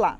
lá.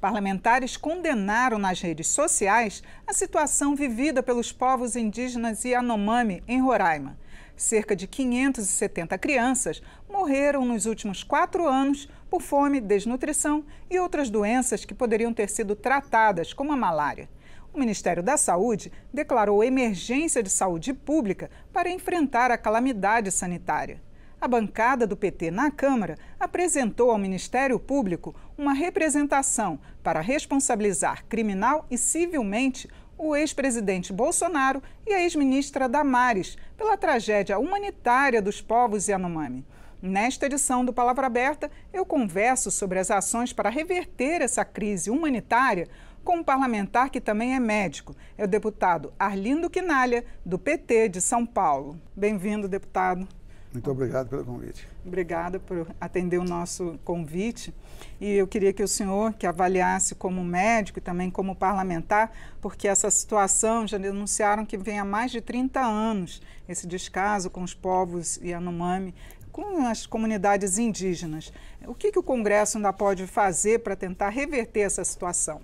Parlamentares condenaram nas redes sociais a situação vivida pelos povos indígenas Yanomami em Roraima. Cerca de 570 crianças morreram nos últimos quatro anos por fome, desnutrição e outras doenças que poderiam ter sido tratadas, como a malária. O Ministério da Saúde declarou emergência de saúde pública para enfrentar a calamidade sanitária. A bancada do PT na Câmara apresentou ao Ministério Público uma representação para responsabilizar criminal e civilmente o ex-presidente Bolsonaro e a ex-ministra Damares pela tragédia humanitária dos povos Yanomami. Nesta edição do Palavra Aberta, eu converso sobre as ações para reverter essa crise humanitária com um parlamentar que também é médico. É o deputado Arlindo Quinalha, do PT de São Paulo. Bem-vindo, deputado. Muito obrigado pelo convite. Obrigada por atender o nosso convite. E eu queria que o senhor que avaliasse como médico e também como parlamentar, porque essa situação já denunciaram que vem há mais de 30 anos esse descaso com os povos Yanomami, com as comunidades indígenas. O que, que o Congresso ainda pode fazer para tentar reverter essa situação?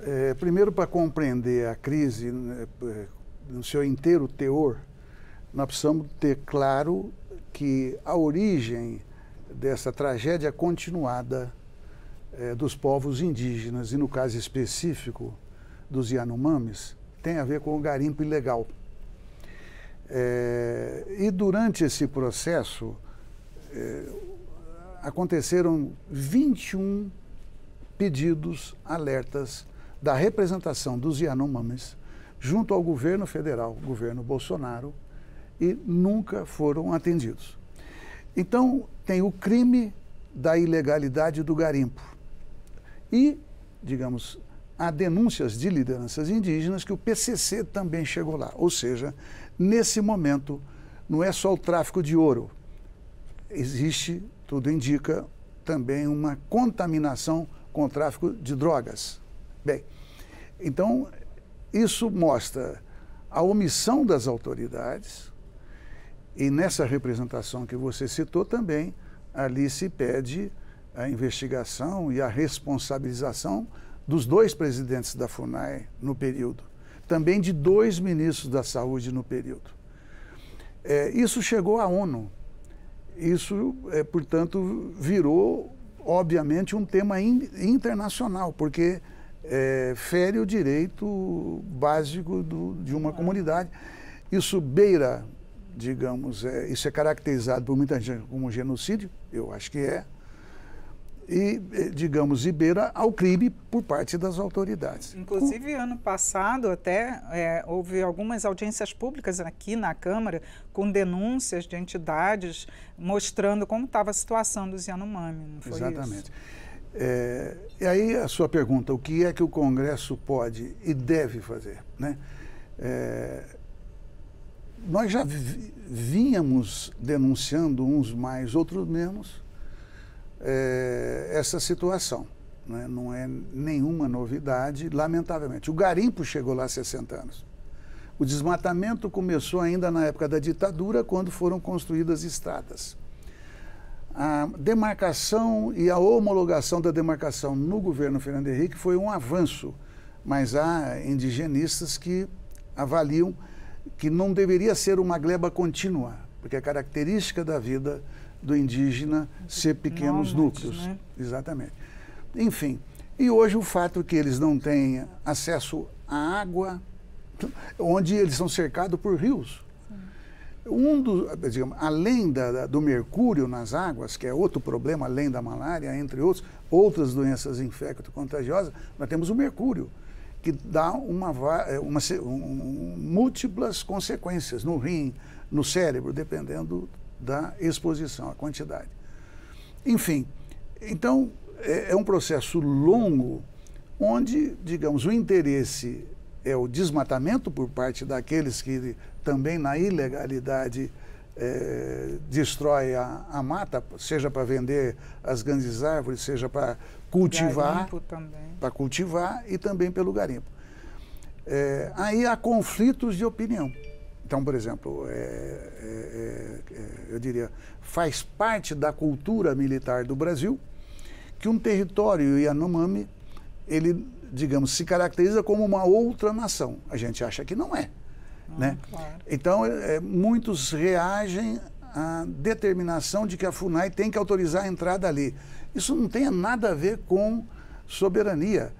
É, primeiro, para compreender a crise né, é, no seu inteiro teor, nós precisamos ter claro que a origem dessa tragédia é continuada é, dos povos indígenas, e no caso específico dos Yanomamis, tem a ver com o garimpo ilegal. É, e durante esse processo é, aconteceram 21 pedidos, alertas da representação dos Yanomamis junto ao governo federal, governo Bolsonaro, e nunca foram atendidos. Então, tem o crime da ilegalidade do garimpo. E, digamos, há denúncias de lideranças indígenas que o PCC também chegou lá. Ou seja, nesse momento, não é só o tráfico de ouro. Existe, tudo indica, também uma contaminação com o tráfico de drogas. Bem, então, isso mostra a omissão das autoridades, e nessa representação que você citou também, ali se pede a investigação e a responsabilização dos dois presidentes da FUNAI no período, também de dois ministros da Saúde no período. É, isso chegou à ONU. Isso, é, portanto, virou, obviamente, um tema in, internacional, porque é, fere o direito básico do, de uma comunidade. Isso beira digamos, é, isso é caracterizado por muita gente como um genocídio, eu acho que é, e, eh, digamos, libera ao crime por parte das autoridades. Inclusive, ano passado até é, houve algumas audiências públicas aqui na Câmara com denúncias de entidades mostrando como estava a situação dos Yanomami, não foi Exatamente. Isso? É, e aí a sua pergunta, o que é que o Congresso pode e deve fazer? Né? É, nós já vínhamos denunciando, uns mais, outros menos, é, essa situação. Né? Não é nenhuma novidade, lamentavelmente. O garimpo chegou lá há 60 anos. O desmatamento começou ainda na época da ditadura, quando foram construídas estradas. A demarcação e a homologação da demarcação no governo Fernando Henrique foi um avanço, mas há indigenistas que avaliam que não deveria ser uma gleba contínua, porque é característica da vida do indígena ser pequenos núcleos. Né? Exatamente. Enfim, e hoje o fato que eles não têm acesso à água, onde eles são cercados por rios. Um dos, digamos, além da, do mercúrio nas águas, que é outro problema além da malária, entre outros, outras doenças infecto-contagiosas, nós temos o mercúrio que dá uma, eh, uma um, múltiplas consequências no rim, no cérebro, dependendo da exposição, a quantidade. Enfim, então é, é um processo longo onde, digamos, o interesse é o desmatamento por parte daqueles que também na ilegalidade eh, destrói a, a, mata, seja para vender as grandes árvores, seja para cultivar, para cultivar e também pelo garimpo. É, aí há conflitos de opinião. Então, por exemplo, é, eu diria, faz parte da cultura militar do Brasil que um território Yanomami, ele, digamos, se caracteriza como uma outra nação. A gente acha que não é. Uhum, né? Claro. Então, é, é, muitos reagem à determinação de que a FUNAI tem que autorizar a entrada ali. Isso não tem nada a ver com soberania,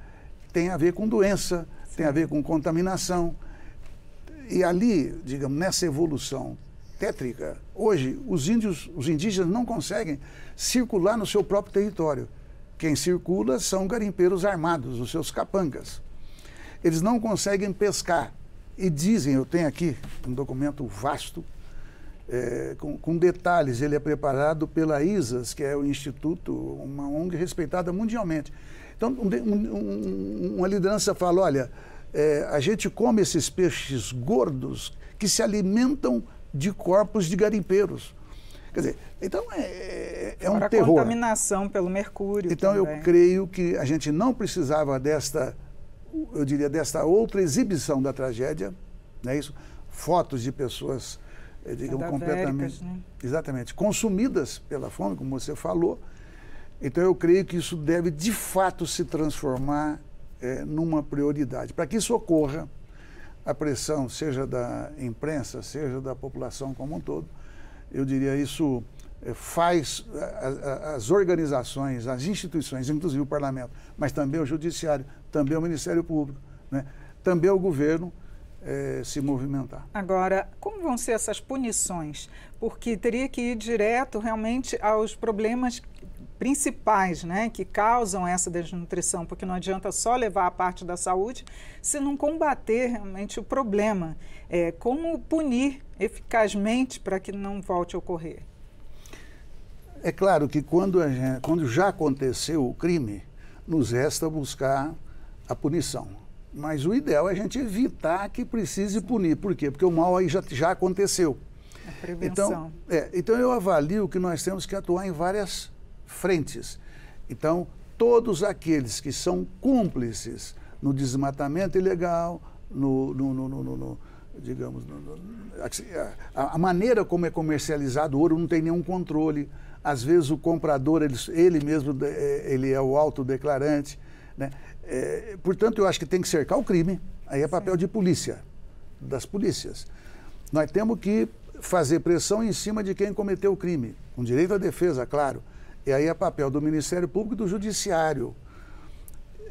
tem a ver com doença, Sim. tem a ver com contaminação. E ali, digamos, nessa evolução tétrica, hoje os índios, os indígenas não conseguem circular no seu próprio território. Quem circula são garimpeiros armados, os seus capangas. Eles não conseguem pescar e dizem, eu tenho aqui um documento vasto, é, com, com, detalhes, ele é preparado pela ISAS, que é o Instituto, uma ONG respeitada mundialmente. Então, um, um, uma liderança fala, olha, é, a gente come esses peixes gordos que se alimentam de corpos de garimpeiros. Quer dizer, então é, é, é um terror. a contaminação pelo mercúrio Então também. eu creio que a gente não precisava desta eu diria, desta outra exibição da tragédia, não é isso? Fotos de pessoas, eh, digamos, completamente. Né? Exatamente, consumidas pela fome, como você falou. Então, eu creio que isso deve, de fato, se transformar é, numa prioridade. Para que isso ocorra, a pressão, seja da imprensa, seja da população como um todo, eu diria isso eh, faz as organizações, as instituições, inclusive o parlamento, mas também o judiciário, também o Ministério Público, né? também o governo é, se movimentar. Agora, como vão ser essas punições? Porque teria que ir direto realmente aos problemas principais né, que causam essa desnutrição, porque não adianta só levar a parte da saúde se não combater realmente o problema. É, como punir eficazmente para que não volte a ocorrer? É claro que quando, gente, quando já aconteceu o crime, nos resta buscar a punição. Mas o ideal é a gente evitar que precise punir. Por quê? Porque o mal aí já, já aconteceu. A prevenção. Então, é, então, eu avalio que nós temos que atuar em várias frentes. Então, todos aqueles que são cúmplices no desmatamento ilegal, no, no, no, no digamos, a, a, maneira como é comercializado o ouro não tem nenhum controle. Às vezes o comprador, ele, ele mesmo, é, ele é o autodeclarante. declarante né? É, portanto, eu acho que tem que cercar o crime, aí é papel de polícia, das polícias. Nós temos que fazer pressão em cima de quem cometeu o crime, com direito à defesa, claro. E aí é papel do Ministério Público e do Judiciário.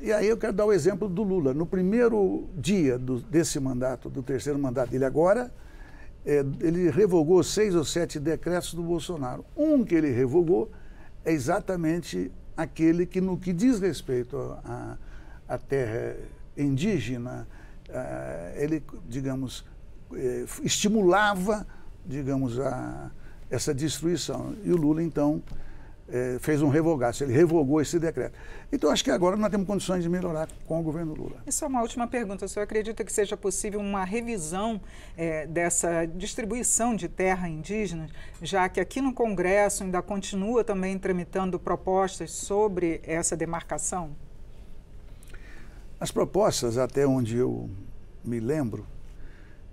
E aí eu quero dar o exemplo do Lula. No primeiro dia do, desse mandato, do terceiro mandato dele agora, é, ele revogou seis ou sete decretos do Bolsonaro. Um que ele revogou é exatamente aquele que, no que diz respeito à, à terra indígena, uh, ele, digamos, eh, estimulava, digamos, a, essa destruição. E o Lula, então, eh, fez um revogaço, ele revogou esse decreto. Então, acho que agora nós temos condições de melhorar com o governo Lula. E só é uma última pergunta: o senhor acredita que seja possível uma revisão eh, dessa distribuição de terra indígena, já que aqui no Congresso ainda continua também tramitando propostas sobre essa demarcação? As propostas, até onde eu me lembro,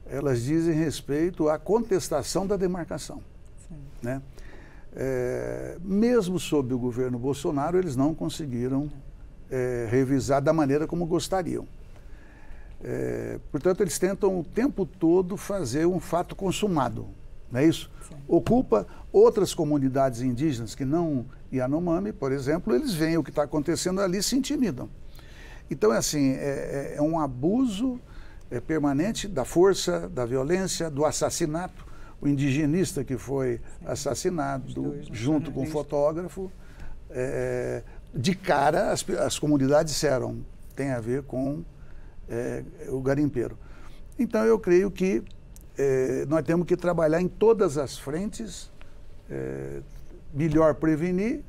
elas dizem respeito à contestação da demarcação. Sim. Né? é, mesmo sob o governo Bolsonaro, eles não conseguiram é, revisar da maneira como gostariam. É, portanto, eles tentam o tempo todo fazer um fato consumado, não é isso? Sim. Ocupa outras comunidades indígenas que não Yanomami, por exemplo, eles veem o que está acontecendo ali e se intimidam. Então, é assim, é, é, é um abuso é, permanente da força, da violência, do assassinato o indigenista que foi assassinado né? junto com o fotógrafo. É, de cara, as, as, comunidades disseram, tem a ver com é, o garimpeiro. Então, eu creio que é, nós temos que trabalhar em todas as frentes, é, melhor prevenir,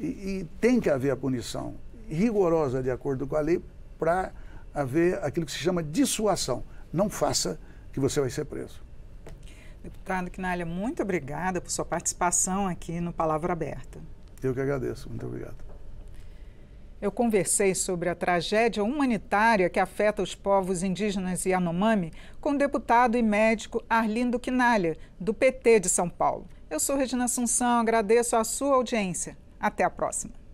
e, e tem que haver a punição rigorosa, de acordo com a lei, para haver aquilo que se chama dissuasão. Não faça que você vai ser preso. Deputado Quinalha, muito obrigada por sua participação aqui no Palavra Aberta. Eu que agradeço, muito obrigado. Eu conversei sobre a tragédia humanitária que afeta os povos indígenas e Yanomami com o deputado e médico Arlindo Quinalha, do PT de São Paulo. Eu sou Regina Assunção, agradeço a sua audiência. Até a próxima.